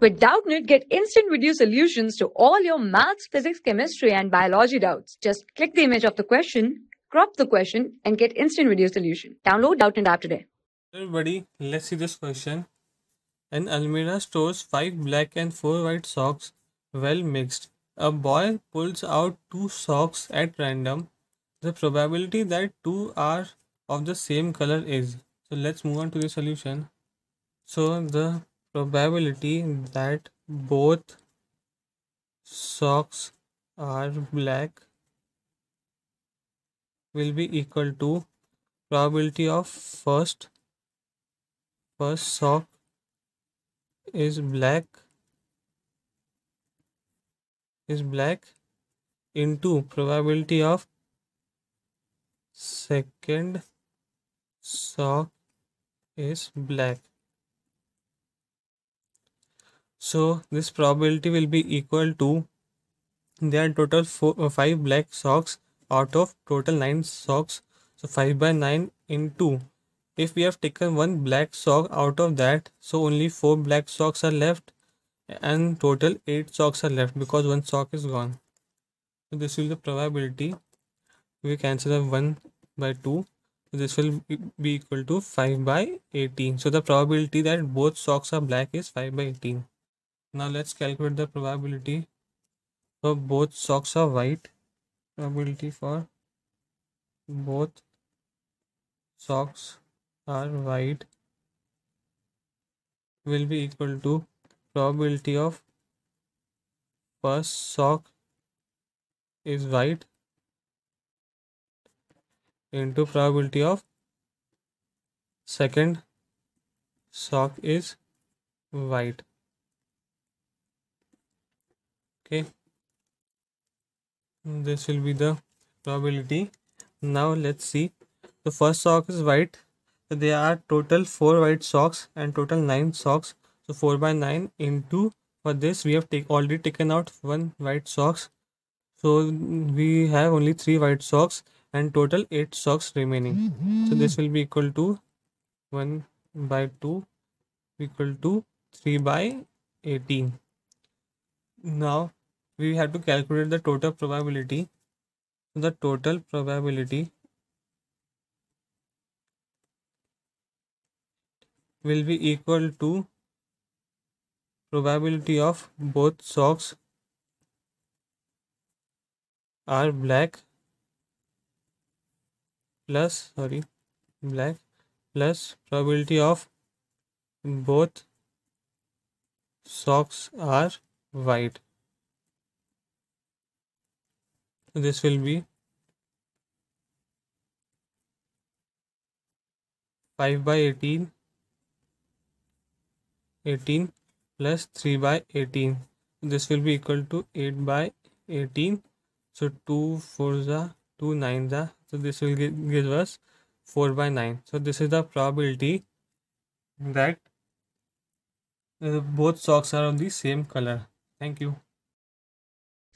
With Doubtnit, get instant video solutions to all your maths, physics, chemistry, and biology doubts. Just click the image of the question, crop the question, and get instant video solution. Download Doubtnit app today. Everybody, let's see this question. An Almira stores five black and four white socks well mixed. A boy pulls out two socks at random. The probability that two are of the same color is. So let's move on to the solution. So the probability that both socks are black will be equal to probability of first first sock is black is black into probability of second sock is black so this probability will be equal to their total four, uh, 5 black socks out of total 9 socks. So 5 by 9 into if we have taken one black sock out of that so only four black socks are left and total eight socks are left because one sock is gone so this will be the probability we cancel the 1 by 2 this will be equal to 5 by 18 so the probability that both socks are black is 5 by 18 now let's calculate the probability so both socks are white probability for both socks are white will be equal to probability of first sock is white into probability of second sock is white okay this will be the probability now let's see the first sock is white there are total four white socks and total nine socks so 4 by 9 into for this we have take already taken out one white socks so we have only three white socks and total eight socks remaining mm -hmm. so this will be equal to 1 by 2 equal to 3 by 18 now we have to calculate the total probability the total probability will be equal to probability of both socks are black plus sorry black plus probability of both socks are white this will be 5 by 18 18 plus 3 by 18 this will be equal to 8 by 18 so 2 four the 2 nine the. so this will give, give us 4 by 9 so this is the probability that uh, both socks are of the same color thank you